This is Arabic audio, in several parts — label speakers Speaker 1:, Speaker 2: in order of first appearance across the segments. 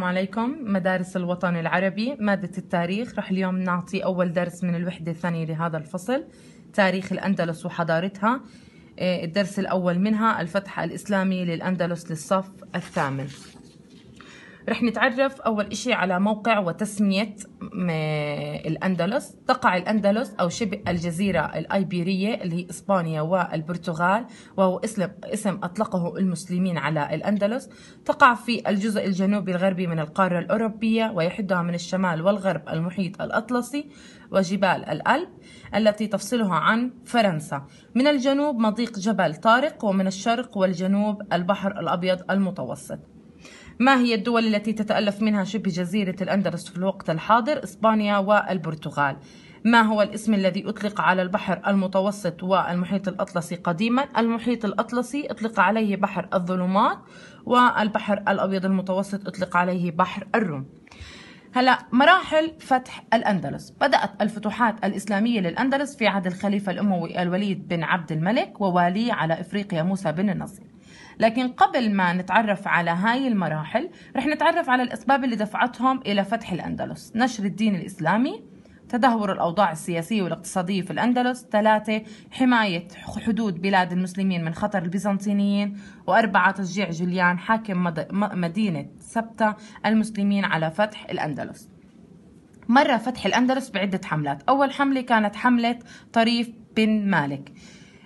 Speaker 1: السلام عليكم مدارس الوطن العربي مادة التاريخ رح اليوم نعطي أول درس من الوحدة الثانية لهذا الفصل تاريخ الأندلس وحضارتها إيه، الدرس الأول منها الفتح الإسلامي للأندلس للصف الثامن رح نتعرف أول إشي على موقع وتسمية الأندلس تقع الأندلس أو شبه الجزيرة الأيبيرية اللي هي إسبانيا والبرتغال وهو اسم, اسم أطلقه المسلمين على الأندلس تقع في الجزء الجنوبي الغربي من القارة الأوروبية ويحدها من الشمال والغرب المحيط الأطلسي وجبال الألب التي تفصلها عن فرنسا من الجنوب مضيق جبل طارق ومن الشرق والجنوب البحر الأبيض المتوسط ما هي الدول التي تتألف منها شبه جزيرة الأندلس في الوقت الحاضر؟ إسبانيا والبرتغال ما هو الاسم الذي أطلق على البحر المتوسط والمحيط الأطلسي قديما؟ المحيط الأطلسي أطلق عليه بحر الظلمات والبحر الأبيض المتوسط أطلق عليه بحر الروم هلا مراحل فتح الأندلس بدأت الفتوحات الإسلامية للأندلس في عهد الخليفة الأموي الوليد بن عبد الملك وواليه على إفريقيا موسى بن النصير لكن قبل ما نتعرف على هاي المراحل رح نتعرف على الأسباب اللي دفعتهم إلى فتح الأندلس نشر الدين الإسلامي تدهور الأوضاع السياسية والاقتصادية في الأندلس ثلاثة حماية حدود بلاد المسلمين من خطر البيزنطيين وأربعة تشجيع جوليان حاكم مدينة سبتة المسلمين على فتح الأندلس مرة فتح الأندلس بعدة حملات أول حملة كانت حملة طريف بن مالك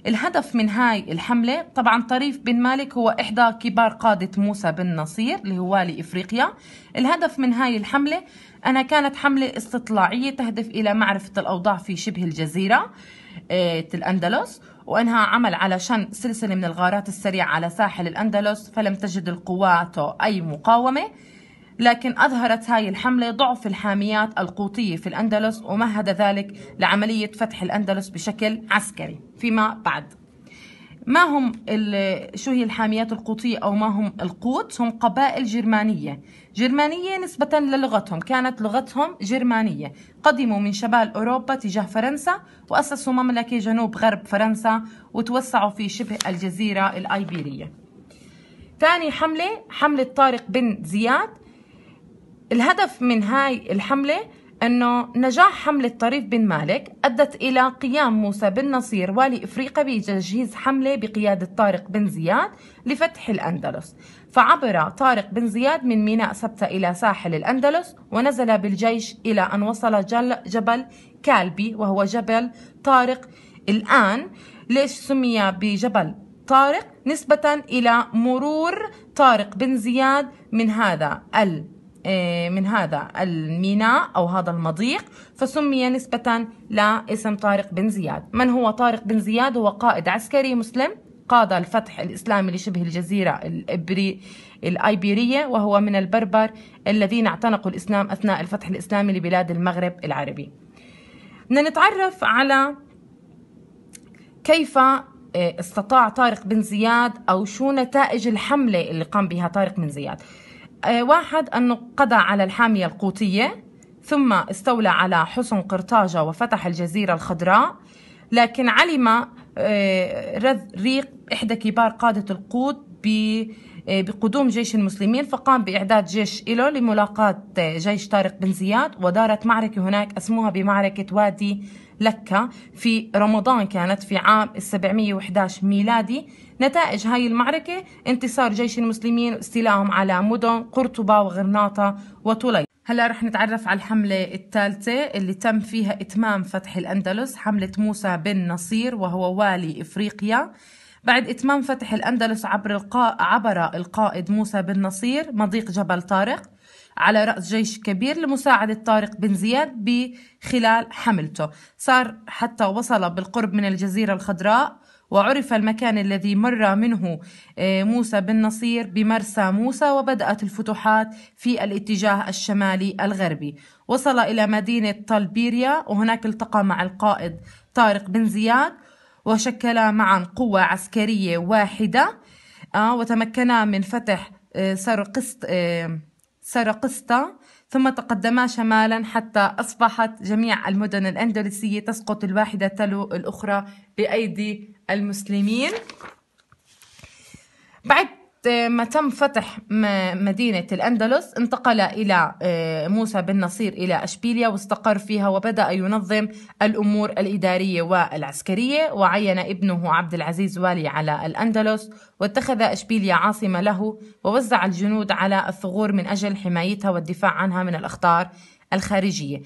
Speaker 1: الهدف من هاي الحملة طبعا طريف بن مالك هو إحدى كبار قادة موسى بن نصير اللي هو والي إفريقيا الهدف من هاي الحملة أنا كانت حملة استطلاعية تهدف إلى معرفة الأوضاع في شبه الجزيرة آه، الأندلس وأنها عمل على شن سلسلة من الغارات السريعة على ساحل الأندلس فلم تجد القوات أي مقاومة لكن أظهرت هاي الحملة ضعف الحاميات القوطية في الأندلس ومهد ذلك لعملية فتح الأندلس بشكل عسكري فيما بعد ما هم شو هي الحاميات القوطية أو ما هم القوط هم قبائل جرمانية جرمانية نسبة للغتهم كانت لغتهم جرمانية قدموا من شمال أوروبا تجاه فرنسا وأسسوا مملكة جنوب غرب فرنسا وتوسعوا في شبه الجزيرة الأيبيرية ثاني حملة حملة طارق بن زياد الهدف من هاي الحملة أنه نجاح حملة طريف بن مالك أدت إلى قيام موسى بن نصير والي إفريقيا بتجهيز حملة بقيادة طارق بن زياد لفتح الأندلس فعبر طارق بن زياد من ميناء سبتة إلى ساحل الأندلس ونزل بالجيش إلى أن وصل جبل كالبي وهو جبل طارق الآن ليش سمي بجبل طارق نسبة إلى مرور طارق بن زياد من هذا ال آه، من هذا الميناء أو هذا المضيق فسمي نسبة لاسم طارق بن زياد من هو طارق بن زياد هو قائد عسكري مسلم قاد الفتح الإسلامي لشبه الجزيرة الإبري الأيبيرية وهو من البربر الذين اعتنقوا الإسلام أثناء الفتح الإسلامي لبلاد المغرب العربي بدنا نتعرف على كيف آه، استطاع طارق بن زياد أو شو نتائج الحملة اللي قام بها طارق بن زياد آه، واحد أنه قضى على الحامية القوطية ثم استولى على حصن قرطاجة وفتح الجزيرة الخضراء لكن علم آه، ريق إحدى كبار قادة القوط ب آه، بقدوم جيش المسلمين فقام بإعداد جيش إله لملاقاة جيش طارق بن زياد ودارت معركة هناك أسموها بمعركة وادي لكة في رمضان كانت في عام 711 ميلادي نتائج هاي المعركة انتصار جيش المسلمين واستيلائهم على مدن قرطبة وغرناطة وطلية هلا رح نتعرف على الحملة الثالثة اللي تم فيها إتمام فتح الأندلس حملة موسى بن نصير وهو والي إفريقيا بعد إتمام فتح الأندلس عبر القا... عبر القائد موسى بن نصير مضيق جبل طارق على رأس جيش كبير لمساعدة طارق بن زياد بخلال حملته صار حتى وصل بالقرب من الجزيرة الخضراء وعرف المكان الذي مر منه آه، موسى بن نصير بمرسى موسى وبدأت الفتوحات في الاتجاه الشمالي الغربي وصل إلى مدينة طلبيريا وهناك التقى مع القائد طارق بن زياد وشكلا معا قوة عسكرية واحدة آه، وتمكنا من فتح آه، سرقست آه، سرقسطة ثم تقدما شمالا حتى أصبحت جميع المدن الأندلسية تسقط الواحدة تلو الأخرى بأيدي المسلمين بعد ما تم فتح مدينة الأندلس انتقل إلى آه، موسى بن نصير إلى أشبيليا واستقر فيها وبدأ ينظم الأمور الإدارية والعسكرية وعين ابنه عبد العزيز والي على الأندلس واتخذ أشبيليا عاصمة له ووزع الجنود على الثغور من أجل حمايتها والدفاع عنها من الأخطار الخارجية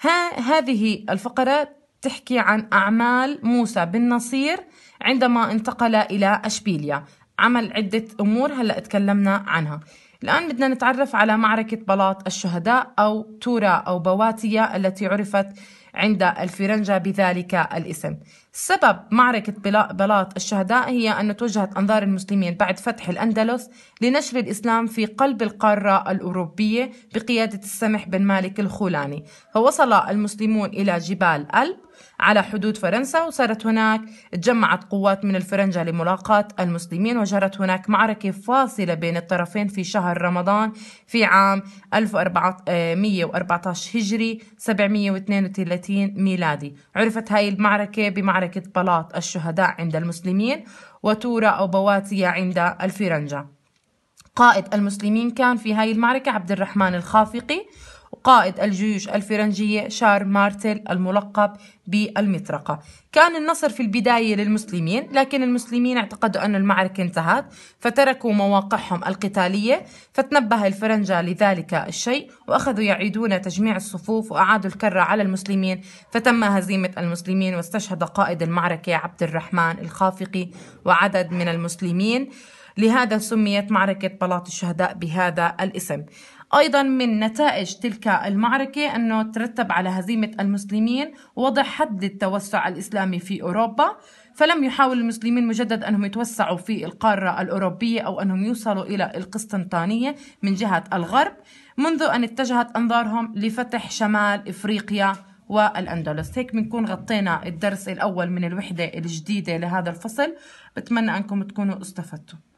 Speaker 1: ها هذه الفقرة تحكي عن أعمال موسى بن نصير عندما انتقل إلى أشبيليا عمل عدة أمور هلأ تكلمنا عنها الآن بدنا نتعرف على معركة بلاط الشهداء أو تورا أو بواتية التي عرفت عند الفرنجة بذلك الاسم سبب معركة بلاط الشهداء هي أن توجهت أنظار المسلمين بعد فتح الأندلس لنشر الإسلام في قلب القارة الأوروبية بقيادة السمح بن مالك الخولاني فوصل المسلمون إلى جبال ألب على حدود فرنسا وصارت هناك تجمعت قوات من الفرنجة لملاقاة المسلمين وجرت هناك معركة فاصلة بين الطرفين في شهر رمضان في عام 1414 هجري 732 ميلادي عرفت هاي المعركة بمعركة معركة بلاط الشهداء عند المسلمين وتورا أو بواتية عند الفرنجة قائد المسلمين كان في هاي المعركة عبد الرحمن الخافقي قائد الجيوش الفرنجية شار مارتل الملقب بالمطرقة كان النصر في البداية للمسلمين لكن المسلمين اعتقدوا أن المعركة انتهت فتركوا مواقعهم القتالية فتنبه الفرنجة لذلك الشيء وأخذوا يعيدون تجميع الصفوف وأعادوا الكرة على المسلمين فتم هزيمة المسلمين واستشهد قائد المعركة عبد الرحمن الخافقي وعدد من المسلمين لهذا سميت معركة بلاط الشهداء بهذا الاسم أيضا من نتائج تلك المعركة أنه ترتب على هزيمة المسلمين ووضع حد للتوسع الإسلامي في أوروبا فلم يحاول المسلمين مجدد أنهم يتوسعوا في القارة الأوروبية أو أنهم يوصلوا إلى القسطنطينية من جهة الغرب منذ أن اتجهت أنظارهم لفتح شمال إفريقيا والأندلس هيك بنكون غطينا الدرس الأول من الوحدة الجديدة لهذا الفصل بتمنى أنكم تكونوا استفدتوا